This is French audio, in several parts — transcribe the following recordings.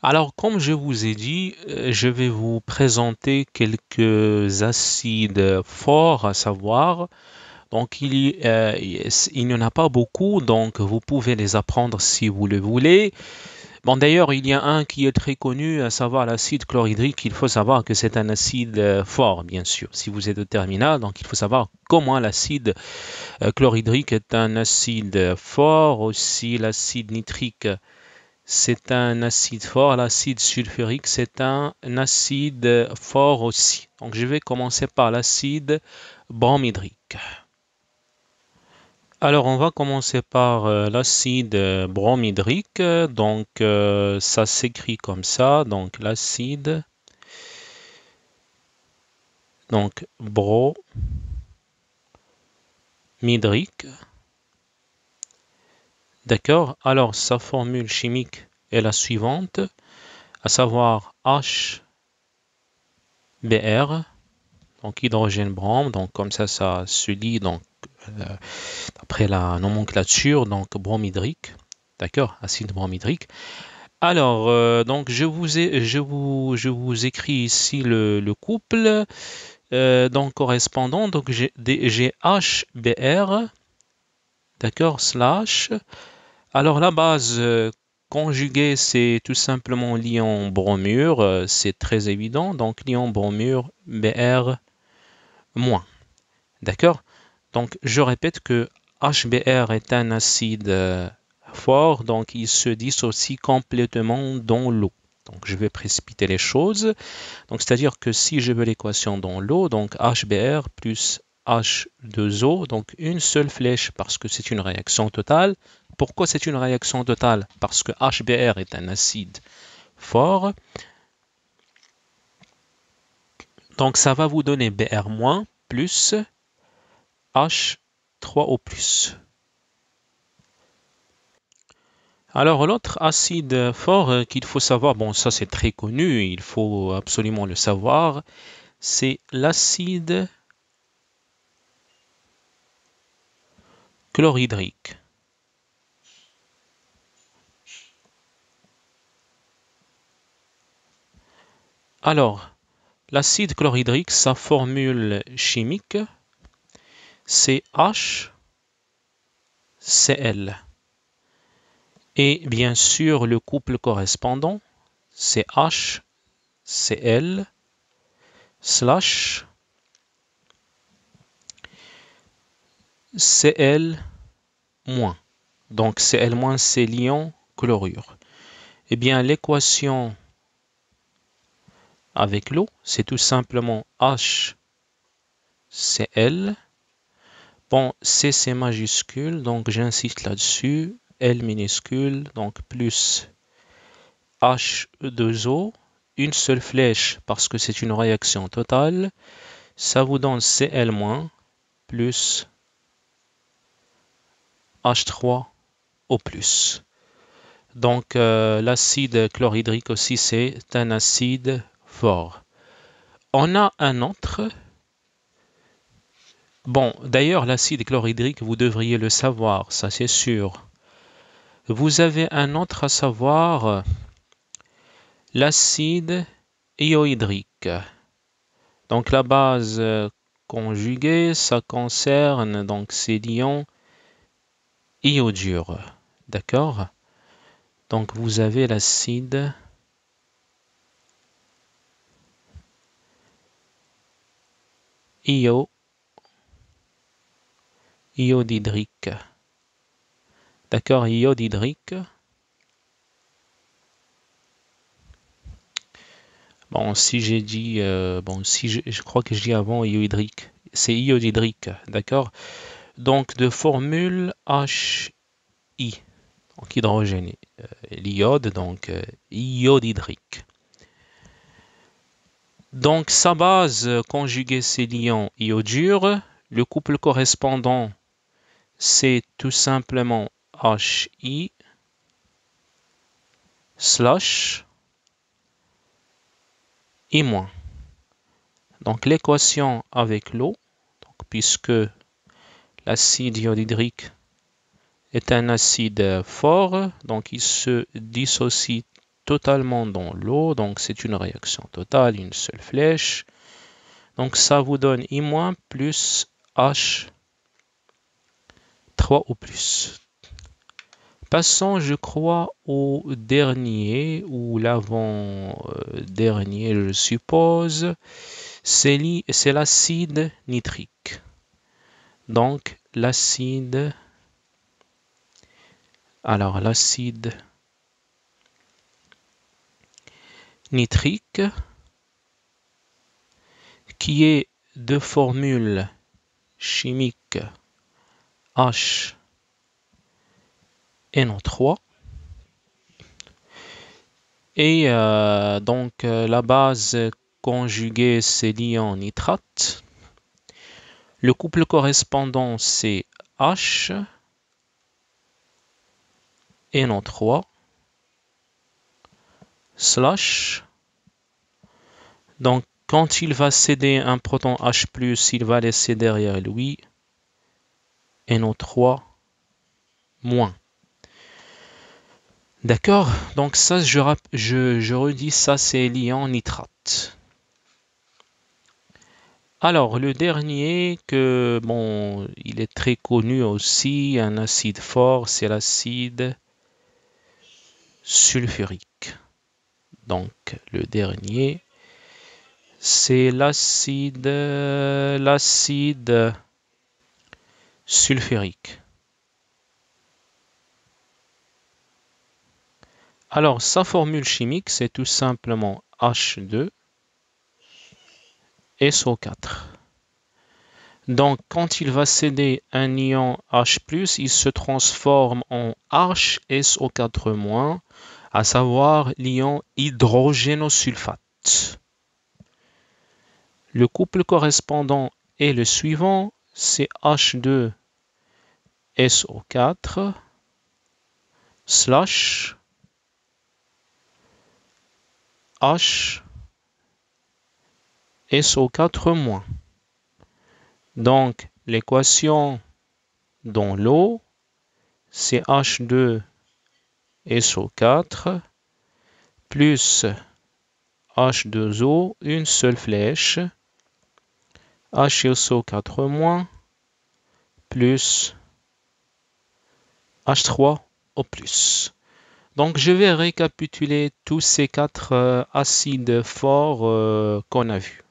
Alors, comme je vous ai dit, euh, je vais vous présenter quelques acides forts à savoir. Donc, euh, il, n'y en a pas beaucoup, donc vous pouvez les apprendre si vous le voulez. Bon, d'ailleurs, il y a un qui est très connu, à savoir l'acide chlorhydrique. Il faut savoir que c'est un acide euh, fort, bien sûr. Si vous êtes au terminal, donc il faut savoir comment l'acide chlorhydrique est un acide fort, aussi l'acide nitrique c'est un acide fort. L'acide sulfurique, c'est un acide fort aussi. Donc, je vais commencer par l'acide bromhydrique. Alors, on va commencer par euh, l'acide bromhydrique. Donc, euh, ça s'écrit comme ça. Donc, l'acide. Donc, bromhydrique. D'accord Alors, sa formule chimique est la suivante, à savoir HBr, donc hydrogène brome, donc comme ça, ça se lit donc, euh, après la nomenclature, donc bromhydrique, d'accord Acide bromhydrique. Alors, euh, donc je vous, ai, je, vous, je vous écris ici le, couple euh, donc correspondant. Donc j'ai HBr, d'accord, slash alors la base euh, conjuguée, c'est tout simplement l'ion bromure, euh, c'est très évident, donc l'ion bromure Br-. D'accord Donc je répète que HBr est un acide euh, fort, donc il se dissocie complètement dans l'eau. Donc je vais précipiter les choses. Donc c'est-à-dire que si je veux l'équation dans l'eau, donc HBr plus H2O, donc une seule flèche parce que c'est une réaction totale, pourquoi c'est une réaction totale Parce que HBr est un acide fort. Donc ça va vous donner Br- plus H3O+. Alors l'autre acide fort euh, qu'il faut savoir, bon ça c'est très connu, il faut absolument le savoir, c'est l'acide chlorhydrique. Alors, l'acide chlorhydrique, sa formule chimique, c'est HCl. Et bien sûr, le couple correspondant, c'est HCl slash Cl-. Donc Cl- c'est l'ion chlorure. Eh bien, l'équation avec l'eau, c'est tout simplement HCl. Bon, C, c'est majuscule, donc j'insiste là-dessus. L minuscule, donc plus H2O, une seule flèche parce que c'est une réaction totale. Ça vous donne Cl- plus H3O+. Donc euh, l'acide chlorhydrique aussi, c'est un acide on a un autre. Bon, d'ailleurs, l'acide chlorhydrique, vous devriez le savoir, ça c'est sûr. Vous avez un autre à savoir, l'acide iohydrique. Donc la base euh, conjuguée, ça concerne donc ces ions iodure. D'accord Donc vous avez l'acide Io, iodhydrique. D'accord, iodhydrique. Bon, si j'ai dit, euh, bon, si je, crois que je dis avant iodhydrique, c'est iodhydrique, d'accord Donc de formule HI, donc hydrogène, euh, l'iode, donc euh, iodhydrique. Donc sa base euh, conjuguée c'est l'ion iodure. Le couple correspondant c'est tout simplement HI slash I Donc l'équation avec l'eau, puisque l'acide iodhydrique est un acide fort, donc il se dissocie totalement dans l'eau, donc c'est une réaction totale, une seule flèche. Donc ça vous donne I- plus H 3 ou plus. Passons, je crois, au dernier ou l'avant-dernier, je suppose. C'est l'acide nitrique. Donc, l'acide. Alors, l'acide nitrique qui est de formule chimique HNO3. Et euh, donc la base conjuguée c'est l'ion nitrate. Le couple correspondant c'est hno 3 slash. Donc, quand il va céder un proton H+, il va laisser derrière lui NO3 D'accord Donc ça, je, je redis, ça c'est l'ion nitrate. Alors, le dernier, que bon, il est très connu aussi, un acide fort, c'est l'acide sulfurique. Donc, le dernier, c'est l'acide, l'acide sulfurique. Alors, sa formule chimique, c'est tout simplement H2SO4. Donc, quand il va céder un ion H+, il se transforme en HSO4-, à savoir l'ion hydrogénosulfate. Le couple correspondant est le suivant, ch 2 so 4 slash H SO4-. Donc, l'équation dans l'eau, 2 so 2 SO4 plus H2O, une seule flèche, HSO4- moins plus H3 o plus. Donc je vais récapituler tous ces quatre euh, acides forts euh, qu'on a vus.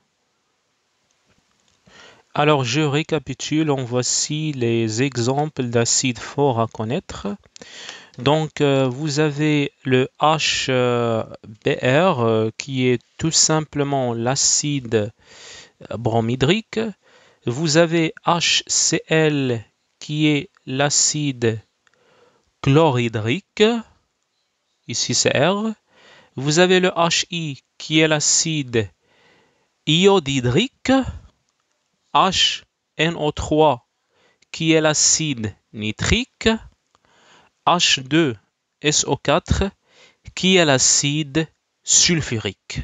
Alors, je récapitule. on voici les exemples d'acides forts à connaître. Mm. Donc, euh, vous avez le HBr euh, qui est tout simplement l'acide euh, bromhydrique. Vous avez HCl qui est l'acide chlorhydrique. Ici, c'est R. Vous avez le HI qui est l'acide iodhydrique. HNO3 qui est l'acide nitrique, H2SO4 qui est l'acide sulfurique.